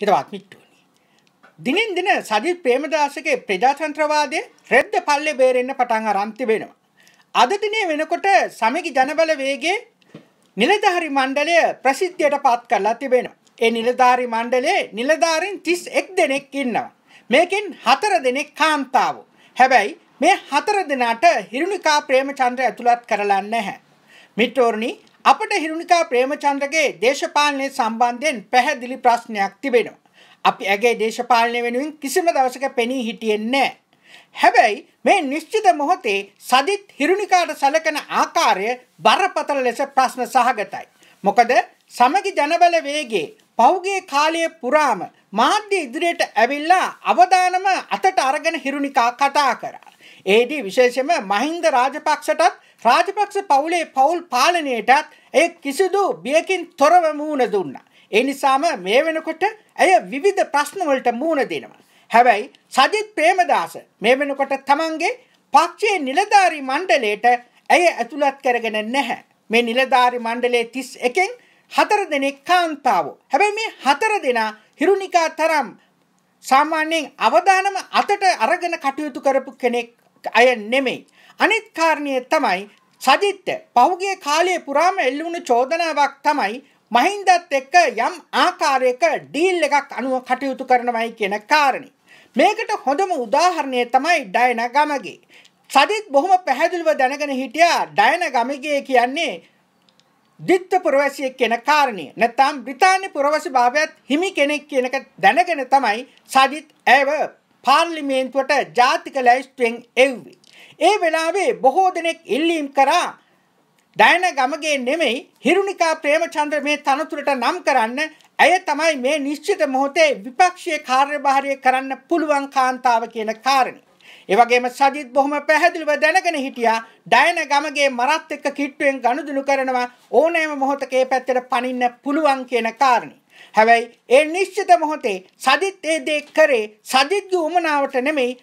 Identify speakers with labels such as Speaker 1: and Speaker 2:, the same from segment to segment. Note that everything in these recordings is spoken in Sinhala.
Speaker 1: හිතවත් මිට්ටුවනි. දිනෙන් දින සජිත් ප්‍රේමදාසගේ ප්‍රජාතන්ත්‍රවාදය රෙද්ද පල්ලෙ බේරෙන්න පටන් අරන් තිබෙනවා. අද දිනේ වෙනකොට සමගි ජනබල වේගයේ නිලධාරි මණ්ඩලය ප්‍රසිද්ධියට පත් කරලා තිබෙනවා. ඒ නිලධාරි මණ්ඩලයේ නිලධාරීන් 31 දෙනෙක් ඉන්නවා. මේකෙන් 4 දෙනෙක් කාන්තාවෝ. හැබැයි මේ හතර දෙනාට හිරුණිකා ප්‍රේමචන්ද්‍ර ඇතුළත් කරලා නැහැ. මිටෝර්නි අපට හිරුණිකා ප්‍රේමචන්ද්‍රගේ දේශපාලනය සම්බන්ධයෙන් පැහැදිලි ප්‍රශ්නයක් තිබෙනවා. අපි ඇගේ දේශපාලනය වෙනුවෙන් කිසිම දවසක පෙනී හිටියෙන්නේ හැබැයි මේ නිශ්චිත මොහොතේ සදිත් හිරුණිකාට සැලකෙන ආකාරය බරපතල ලෙස ප්‍රශ්න සහගතයි. මොකද සමගි ජනබල වේගයේ පෞගේ කාලය පුරාම මාධ්‍ය ඉදිරියට ඇවිල්ලා අවදානම අතට අරගෙන හිරුණිකා කතා කරා. එහිදී විශේෂම මහින්ද රාජපක්ෂටත් රාජපක්ෂ පවුලේ පවුල් පාලනයටත් ඒ කිසිදු බියකින් තොරව මූුණ දුන්න. ඒ නිසාම මේ වෙනකොට ඇය විවිධ ප්‍රශ්නවලට මූුණ දෙනවා. හැබැයි සජිත් ප්‍රේමදාස මේ වෙනකොට තමන්ගේ පක්ෂයේ නිලධාරි මණ්ඩලයට ඇය ඇතුළත් කරගෙන නැහැ. මේ නිලධාරි මණ්ඩලයේ 31 එකෙන් හතර දෙනෙක් කාන්තාවෝ. හැබැයි මේ හතර දෙනා හිරුනිකා තරම් සාමාන්‍යයෙන් අවධානම අතට අරගෙන කටයුතු කරපු කෙනෙක් අය නෙමෙයි. අනිත් කාරණය තමයි සජිත්ත පහුගිය කාලයේ පුරාම එල්ලුණු චෝදනාවක් තමයි මහින්දත් එක්ක යම් ආකාරයක ඩීල් එකක් අනුව කටයුතු කරනවයි කියන කාරණේ. මේකට හොඳම උදාහරණය තමයි ඩයන ගමගේ. සජිත් බොහොම පැහැදිලිව දැනගෙන හිටියා ඩයන ගමගේ කියන්නේ දිත්ත පුරවැසියෙක් කියන කාරණය නැත්නම් බ්‍රිතාන්‍ය පුරවැසි භාවයත් හිමි කෙනෙක් කියනක දැනගෙන තමයි සජිත් ඇව පාර්ලිමේන්තුවට ජාතික ලැයිස්තුවෙන් එව්වේ. ඒ වෙලාවේ බොහෝ දෙනෙක් ඉල්ලීම් කරා දයන ගමගේ නෙමෙයි හිරුණිකා ප්‍රේමචන්ද්‍ර මේ තනතුරට නම් කරන්න ඇය තමයි මේ නිශ්චිත මොහොතේ විපක්ෂයේ කාර්යභාරය කරන්න පුළුවන් කාන්තාව කියන කාරණේ. එවගේම සජිත් බොහොම පැහැදිලිව දැනගෙන හිටියා ඩයන ගමගේ මරත් එක්ක කිට්ටුවෙන් ගනුදෙනු කරනවා ඕනෑම මොහොතක ඒ පැත්තට පනින්න පුළුවන් කියන කාරණේ. හැබැයි ඒ නිශ්චිත මොහොතේ සජිත් ඒ දේ කරේ සජිත්ගේ උමනාවට නෙමෙයි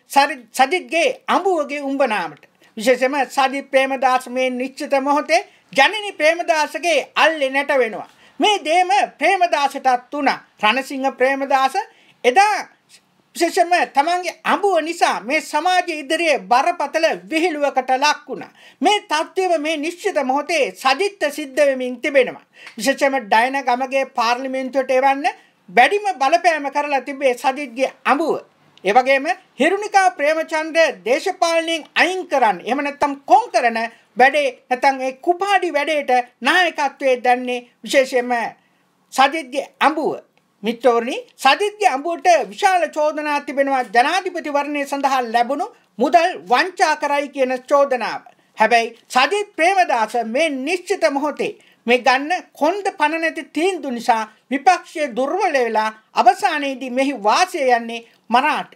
Speaker 1: සජිත්ගේ අඹුවගේ උඹනාවට. විශේෂයෙන්ම සජිත් ප්‍රේමදාස මේ නිශ්චිත මොහොතේ ජනනි ප්‍රේමදාසගේ අල්ලේ නැට වෙනවා. මේ දේම ප්‍රේමදාසටත් වුණා. රණසිංහ ප්‍රේමදාස එදා විශේෂයෙන්ම තමන්ගේ අඹුව නිසා මේ සමාජ ඉදිරියේ බරපතල විහිළුවකට ලක් වුණා. මේ තත්ත්වය මේ නිශ්චිත මොහොතේ සජිත්ත සිද්ධ වෙමින් තිබෙනවා. විශේෂයෙන්ම ඩයන ගමගේ පාර්ලිමේන්තුවට එවන්න වැඩිම බලපෑම කරලා තිබේ සජිත්ගේ අඹුව. ඒ වගේම හිරුණිකා ප්‍රේමචන්ද්‍ර දේශපාලනයෙන් අයින් කරන්න. එහෙම නැත්නම් කොන් කරන වැඩේ නැත්නම් ඒ කුපාඩි වැඩේට නායකත්වයේ දැන්නේ විශේෂයෙන්ම සජිත්ගේ අඹුව. මිත්‍රවරණි සජිත්ගේ අඹුවට විශාල චෝදනා තිබෙනවා ජනාධිපති වරණය සඳහා ලැබුණු මුදල් වංචා කරයි කියන චෝදනාව. හැබැයි සජිත් ප්‍රේමදාස මේ නිශ්චිත මොහොතේ මේ ගන්න කොන්ද පණ නැති තීන්දුව නිසා විපක්ෂය දුර්වල වෙලා අවසානයේදී මෙහි වාසය යන්නේ මරාට.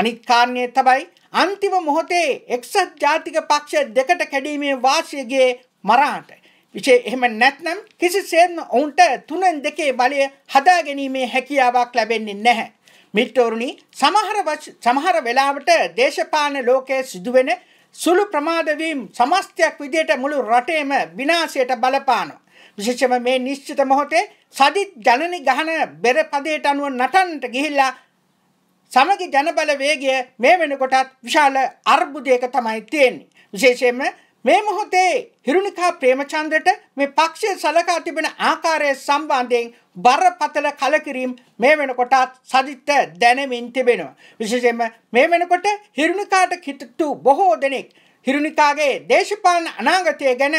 Speaker 1: අනිත් කාරණය තමයි අන්තිම මොහොතේ එක්සත් ජාතික පක්ෂ දෙකට කැඩීමේ වාසියගේ මරාට. විශේෂ එහෙම නැත්නම් කිසිසේත්ම ඔවුන්ට තුනෙන් දෙකේ බලය හදා ගැනීමේ හැකියාවක් ලැබෙන්නේ නැහැ. මිත්‍රවරුනි සමහර සමහර වෙලාවට දේශපාලන ලෝකයේ සිදුවෙන සුළු ප්‍රමාද වීම සමස්තයක් විදිහට මුළු රටේම විනාශයට බලපානවා. විශේෂයෙන්ම මේ නිශ්චිත මොහොතේ සදිත් ජනනි ගහන බෙර පදයට අනුව නටන්නට ගිහිල්ලා සමගි ජනබල වේගය මේ වෙනකොටත් විශාල අර්බුදයක තමයි තියෙන්නේ. විශේෂයෙන්ම මේ මොහොතේ හිරුණිකා ප්‍රේමචන්ද්‍රට මේ පක්ෂය සලකා තිබෙන ආකාරය සම්බන්ධයෙන් බරපතල කලකිරීම මේ වෙනකොටත් සජිත්ත දැනෙමින් තිබෙනවා. විශේෂයෙන්ම මේ වෙනකොට හිරුණිකාට හිටතු බොහෝ දෙනෙක් හිරුණිකාගේ දේශපාලන අනාගතය ගැන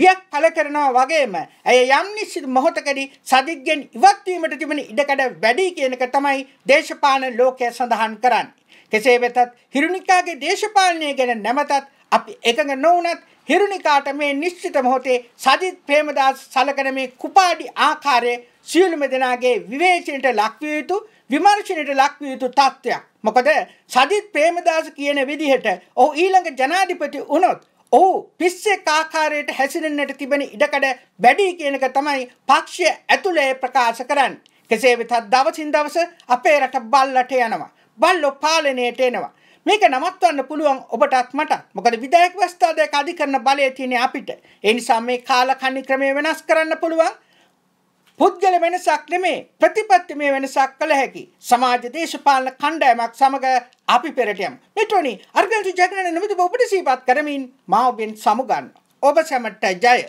Speaker 1: බියක් පළ කරනවා වගේම ඇය යම් නිශ්චිත මොහොතකදී සජිත්ගෙන් ඉවත් වීමට තිබෙන ඉඩකඩ වැඩි කියන එක තමයි දේශපාලන ලෝකය සඳහන් කරන්නේ. කෙසේ වෙතත් හිරුණිකාගේ දේශපාලනය ගැන නැමතත් අපි එකඟ නොවුනත් හිරුණිකාට මේ නිශ්චිත මොහොතේ සජිත් ප්‍රේමදාස් සලකන මේ කුපාඩි ආකාරයේ සියලුම දෙනාගේ විවේචනයට ලක්විය යුතු විමර්ශනයට ලක්විය යුතු තත්ත්වයක්. මොකද සජිත් ප්‍රේමදාස කියන විදිහට ඔහු ඊළඟ ජනාධිපති වුණොත් ඔහු පිස්සෙක් ආකාරයට හැසිරෙන්නට තිබෙන ඉඩකඩ වැඩි කියන එක තමයි පක්ෂය ඇතුලේ ප්‍රකාශ කරන්නේ. කෙසේ වෙතත් දවසින් දවස අපේ රට බල්ලට යනවා. බල්ලෝ පාලනයට එනවා. මේක නවත්වන්න පුළුවන් ඔබටත් මටත්. මොකද විධායක ව්‍යවස්ථාදායක අධිකරණ බලය තියෙන්නේ අපිට. ඒ නිසා මේ කාලකන්ණි ක්‍රමය වෙනස් කරන්න පුළුවන්. පුද්ගල වෙනසක් නෙමේ ප්‍රතිපත්තිමය වෙනසක් කළ හැකි. සමාජ දේශපාලන කණ්ඩායමක් සමග අපි පෙරට යමු. මෙට්‍රොනි අර්ගන්තු ජගනන නිමිති ඔබට සීපත් කරමින් මා ඔබෙන් සමුගන්නවා. ඔබ සැමට ජය.